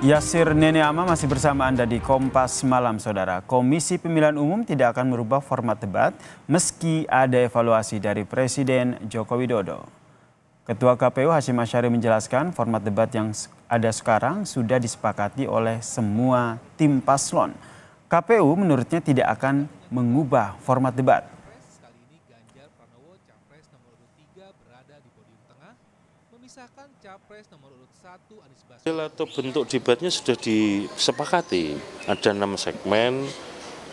Yasir Nene masih bersama Anda di Kompas Malam, Saudara. Komisi Pemilihan Umum tidak akan merubah format debat meski ada evaluasi dari Presiden Joko Widodo. Ketua KPU Hashim Asyari menjelaskan format debat yang ada sekarang sudah disepakati oleh semua tim paslon. KPU menurutnya tidak akan mengubah format debat. Capres nomor atau bentuk debatnya sudah disepakati. Ada enam segmen.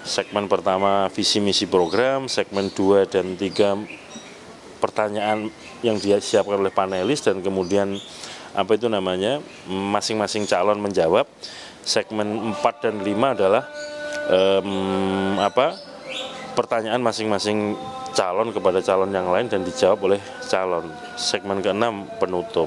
Segmen pertama visi misi program, segmen dua dan tiga pertanyaan yang disiapkan oleh panelis dan kemudian apa itu namanya masing-masing calon menjawab. Segmen empat dan lima adalah um, apa pertanyaan masing-masing calon kepada calon yang lain dan dijawab oleh calon. Segmen keenam penutup.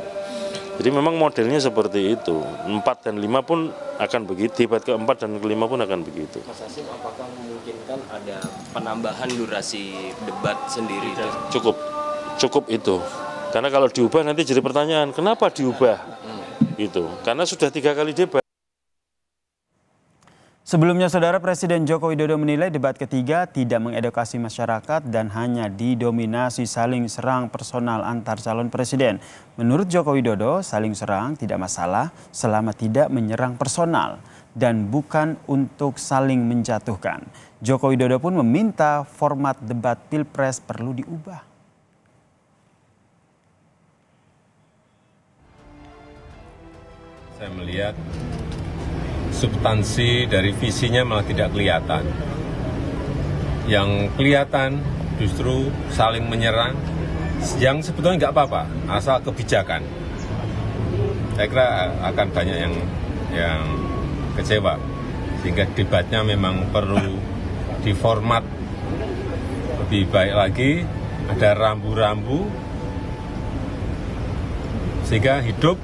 Jadi memang modelnya seperti itu. Empat dan lima pun akan begitu, debat keempat dan kelima pun akan begitu. Mas Asim, apakah memungkinkan ada penambahan durasi debat sendiri? Itu? Cukup, cukup itu. Karena kalau diubah nanti jadi pertanyaan, kenapa diubah? Hmm. Itu, karena sudah tiga kali debat. Sebelumnya, Saudara Presiden Joko Widodo menilai debat ketiga tidak mengedukasi masyarakat dan hanya didominasi saling serang personal antar calon presiden. Menurut Joko Widodo, saling serang tidak masalah selama tidak menyerang personal dan bukan untuk saling menjatuhkan. Joko Widodo pun meminta format debat Pilpres perlu diubah. Saya melihat substansi dari visinya malah tidak kelihatan. Yang kelihatan justru saling menyerang, yang sebetulnya nggak apa-apa, asal kebijakan. Saya kira akan banyak yang yang kecewa, sehingga debatnya memang perlu diformat lebih baik lagi, ada rambu-rambu, sehingga hidup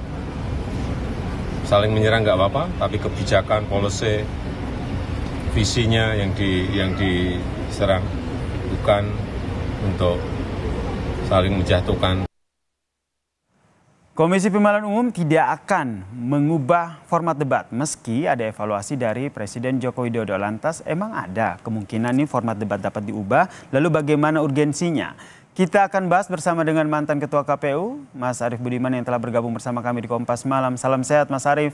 saling menyerang nggak apa-apa, tapi kebijakan, policy, visinya yang di yang diserang bukan untuk saling menjatuhkan. Komisi Pemilihan Umum tidak akan mengubah format debat meski ada evaluasi dari Presiden Joko Widodo. Lantas emang ada kemungkinan nih format debat dapat diubah, lalu bagaimana urgensinya? Kita akan bahas bersama dengan mantan Ketua KPU, Mas Arief Budiman yang telah bergabung bersama kami di Kompas Malam. Salam sehat, Mas Arief.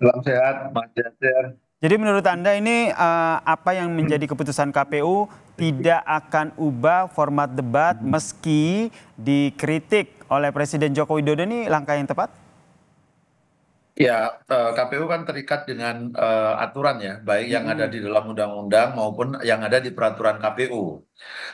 Salam sehat, Mas Jajar. Jadi menurut Anda ini uh, apa yang menjadi keputusan KPU tidak akan ubah format debat meski dikritik oleh Presiden Joko Widodo ini langkah yang tepat? ya eh, kpu kan terikat dengan eh, aturan ya baik yang ada di hmm. dalam undang undang maupun yang ada di peraturan kpu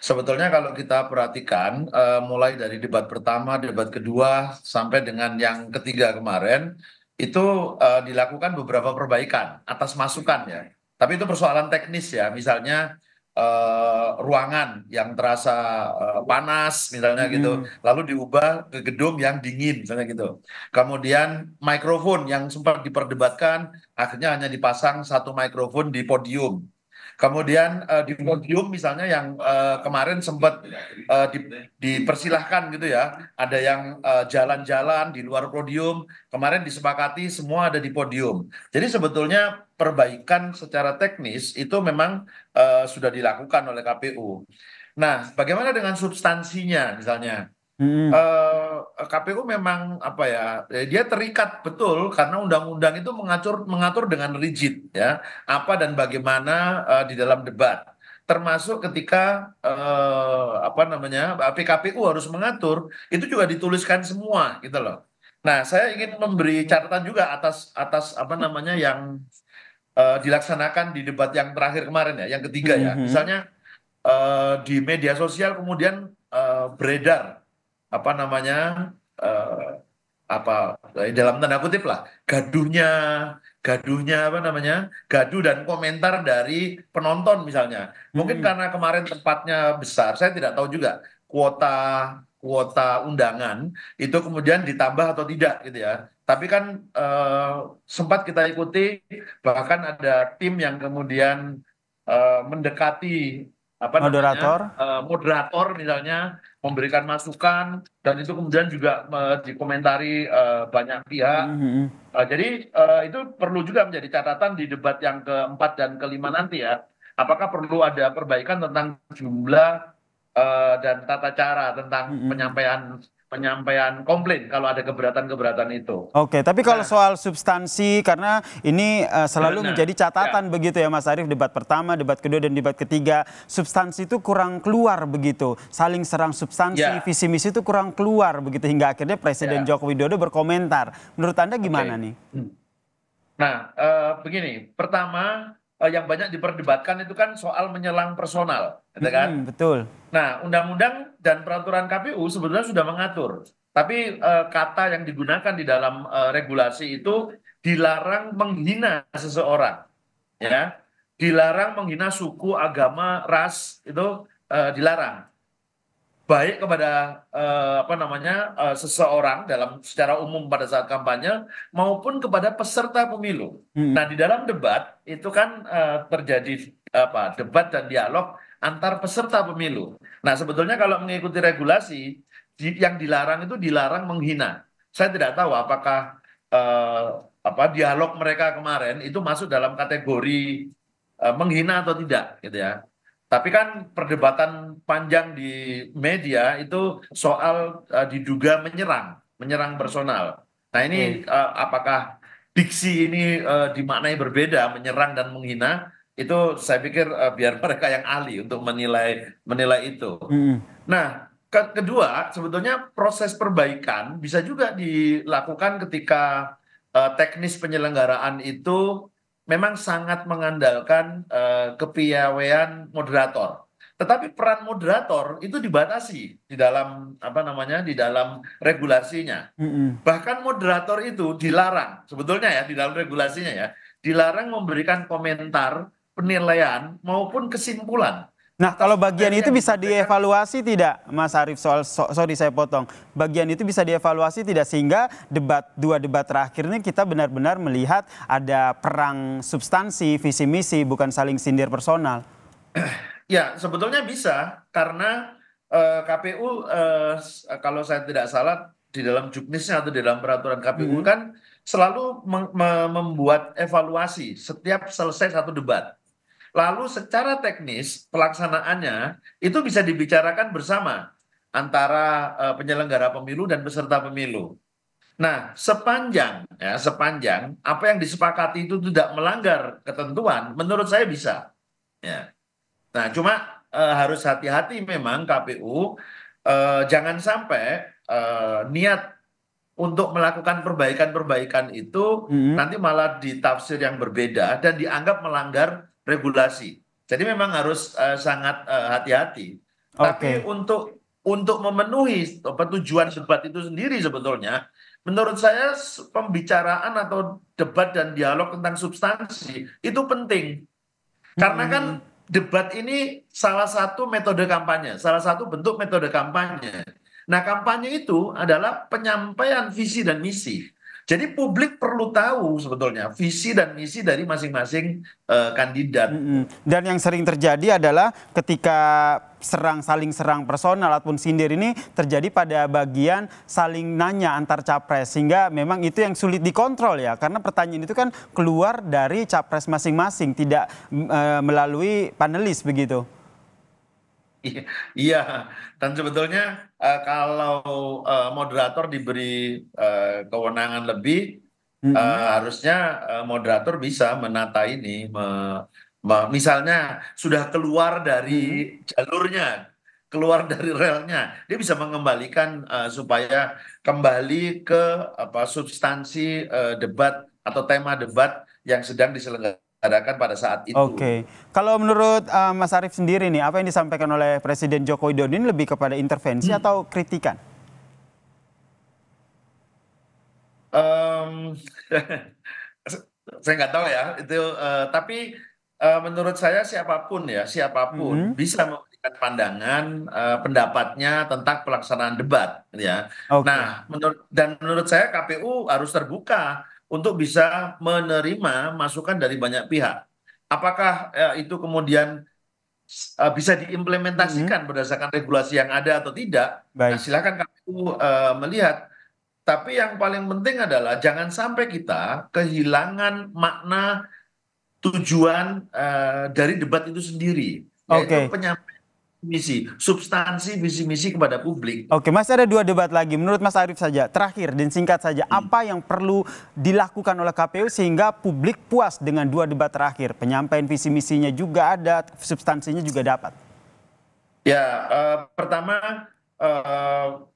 sebetulnya kalau kita perhatikan eh, mulai dari debat pertama debat kedua sampai dengan yang ketiga kemarin itu dilakukan beberapa perbaikan atas masukan ya tapi itu persoalan teknis ya misalnya Eh, ruangan yang terasa eh, panas misalnya gitu hmm. lalu diubah ke gedung yang dingin misalnya gitu kemudian mikrofon yang sempat diperdebatkan akhirnya hanya dipasang satu mikrofon di podium Kemudian uh, di podium misalnya yang uh, kemarin sempat uh, eh, di, dipersilahkan gitu ya, ada yang jalan-jalan uh, di luar podium. Kemarin disepakati semua ada di podium. Jadi sebetulnya perbaikan secara teknis itu memang uh, sudah dilakukan oleh KPU. Nah, bagaimana dengan substansinya misalnya? Hmm. Eh, KPU memang apa ya eh, dia terikat betul karena undang-undang itu mengatur mengatur dengan rigid ya apa dan bagaimana uh, di dalam debat termasuk ketika uh, apa namanya PKPU harus mengatur itu juga dituliskan semua gitu loh. Nah saya ingin memberi catatan juga atas atas apa namanya yang uh, dilaksanakan di debat yang terakhir kemarin ya yang ketiga ya mm-hmm. misalnya uh, di media sosial kemudian uh, beredar apa namanya uh, apa dalam tanda kutip lah gaduhnya gaduhnya apa namanya gaduh dan komentar dari penonton misalnya mungkin hmm. karena kemarin tempatnya besar saya tidak tahu juga kuota kuota undangan itu kemudian ditambah atau tidak gitu ya tapi kan uh, sempat kita ikuti bahkan ada tim yang kemudian uh, mendekati apa moderator namanya, uh, eh, moderator misalnya memberikan masukan dan itu kemudian juga eh, dikomentari eh, banyak pihak mm -hmm. hmm, hmm. jadi itu perlu juga menjadi catatan di debat yang keempat dan kelima nanti ya apakah perlu ada perbaikan tentang jumlah dan tata cara tentang mm -hmm. penyampaian penyampaian komplain kalau ada keberatan-keberatan itu. Oke, tapi kalau nah, soal substansi karena ini uh, selalu benar, menjadi catatan ya. begitu ya Mas Arief debat pertama, debat kedua dan debat ketiga, substansi itu kurang keluar begitu. Saling serang substansi, ya. visi misi itu kurang keluar begitu hingga akhirnya Presiden ya. Joko Widodo berkomentar. Menurut Anda gimana okay. nih? Hmm. Nah, uh, begini, pertama Eh, yang banyak diperdebatkan itu kan soal menyelang personal, gitu kan? betul. Nah, undang-undang dan peraturan KPU sebetulnya sudah mengatur, tapi uh, kata yang digunakan di dalam uh, regulasi itu dilarang menghina seseorang, ya, dilarang menghina suku, agama, ras itu uh, dilarang baik kepada uh, apa namanya uh, seseorang dalam secara umum pada saat kampanye maupun kepada peserta pemilu. Hmm. Nah di dalam debat itu kan uh, terjadi apa debat dan dialog antar peserta pemilu. Nah sebetulnya kalau mengikuti regulasi di, yang dilarang itu dilarang menghina. Saya tidak tahu apakah uh, apa dialog mereka kemarin itu masuk dalam kategori uh, menghina atau tidak gitu ya. Tapi kan perdebatan panjang di media itu soal uh, diduga menyerang, menyerang personal. Nah ini hmm. uh, apakah diksi ini uh, dimaknai berbeda, menyerang dan menghina? Itu saya pikir uh, biar mereka yang ahli untuk menilai menilai itu. Hmm. Nah kedua sebetulnya proses perbaikan bisa juga dilakukan ketika uh, teknis penyelenggaraan itu memang sangat mengandalkan uh, kepiawaian moderator. Tetapi peran moderator itu dibatasi di dalam apa namanya di dalam regulasinya. Mm-hmm. Bahkan moderator itu dilarang sebetulnya ya di dalam regulasinya ya dilarang memberikan komentar, penilaian maupun kesimpulan Nah, kalau bagian itu bisa dievaluasi tidak, Mas Arief? Soal so, sorry saya potong. Bagian itu bisa dievaluasi tidak sehingga debat dua debat terakhir ini kita benar-benar melihat ada perang substansi, visi misi, bukan saling sindir personal. Ya, sebetulnya bisa karena uh, eh, KPU eh, kalau saya tidak salah di dalam juknisnya atau di dalam peraturan KPU hmm. kan selalu membuat evaluasi setiap selesai satu debat Lalu secara teknis pelaksanaannya itu bisa dibicarakan bersama antara uh, penyelenggara pemilu dan peserta pemilu. Nah, sepanjang ya, sepanjang apa yang disepakati itu tidak melanggar ketentuan, menurut saya bisa. Ya. Nah, cuma uh, harus hati-hati memang KPU uh, eh, jangan sampai uh, niat untuk melakukan perbaikan-perbaikan itu mm -hmm. nanti malah ditafsir yang berbeda dan dianggap melanggar regulasi. Jadi memang harus uh, sangat eh, hati-hati. Uh, okay. Tapi untuk untuk memenuhi tujuan debat itu sendiri sebetulnya, menurut saya pembicaraan atau debat dan dialog tentang substansi itu penting. Karena kan hmm. debat ini salah satu metode kampanye, salah satu bentuk metode kampanye. Nah, kampanye itu adalah penyampaian visi dan misi. Jadi publik perlu tahu sebetulnya visi dan misi dari masing-masing uh, kandidat. Dan yang sering terjadi adalah ketika serang saling serang personal ataupun sindir ini terjadi pada bagian saling nanya antar capres sehingga memang itu yang sulit dikontrol ya karena pertanyaan itu kan keluar dari capres masing-masing tidak uh, melalui panelis begitu. Iya, iya, dan sebetulnya uh, kalau uh, moderator diberi uh, kewenangan lebih, mm -hmm. uh, harusnya uh, moderator bisa menata ini. Me, me, misalnya sudah keluar dari mm -hmm. jalurnya, keluar dari relnya, dia bisa mengembalikan uh, supaya kembali ke apa substansi uh, debat atau tema debat yang sedang diselenggarakan diadakan pada saat itu. Oke, okay. kalau menurut uh, Mas Arief sendiri nih, apa yang disampaikan oleh Presiden Joko Widodo ini lebih kepada intervensi hmm. atau kritikan? Um, saya nggak tahu ya itu, uh, tapi uh, menurut saya siapapun ya siapapun hmm. bisa memberikan pandangan uh, pendapatnya tentang pelaksanaan debat ya. Okay. Nah, menurut dan menurut saya KPU harus terbuka untuk bisa menerima masukan dari banyak pihak. Apakah eh, itu kemudian eh, bisa diimplementasikan hmm. berdasarkan regulasi yang ada atau tidak? Nah, Baik. Nah, silakan kami eh, melihat. Tapi yang paling penting adalah jangan sampai kita kehilangan makna tujuan eh, dari debat itu sendiri, yaitu okay. penyampaian misi, substansi visi misi kepada publik. Oke, masih ada dua debat lagi. Menurut Mas Arief saja, terakhir dan singkat saja, hmm. apa yang perlu dilakukan oleh KPU sehingga publik puas dengan dua debat terakhir? Penyampaian visi misinya juga ada, substansinya juga dapat. Ya, uh, pertama uh,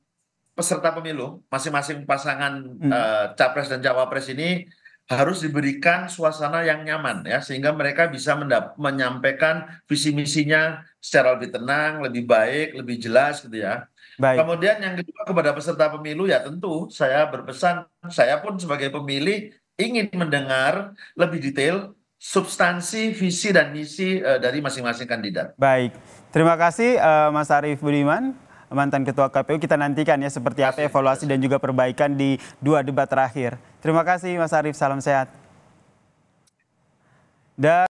peserta pemilu masing-masing pasangan hmm. uh, capres dan cawapres ini harus diberikan suasana yang nyaman ya sehingga mereka bisa menyampaikan visi misinya secara lebih tenang, lebih baik, lebih jelas gitu ya. Baik. Kemudian yang kedua kepada peserta pemilu ya tentu saya berpesan saya pun sebagai pemilih ingin mendengar lebih detail substansi visi dan misi uh, dari masing-masing kandidat. Baik. Terima kasih uh, Mas Arief Budiman mantan Ketua KPU. Kita nantikan ya seperti apa evaluasi dan juga perbaikan di dua debat terakhir. Terima kasih Mas Arief, salam sehat. Dan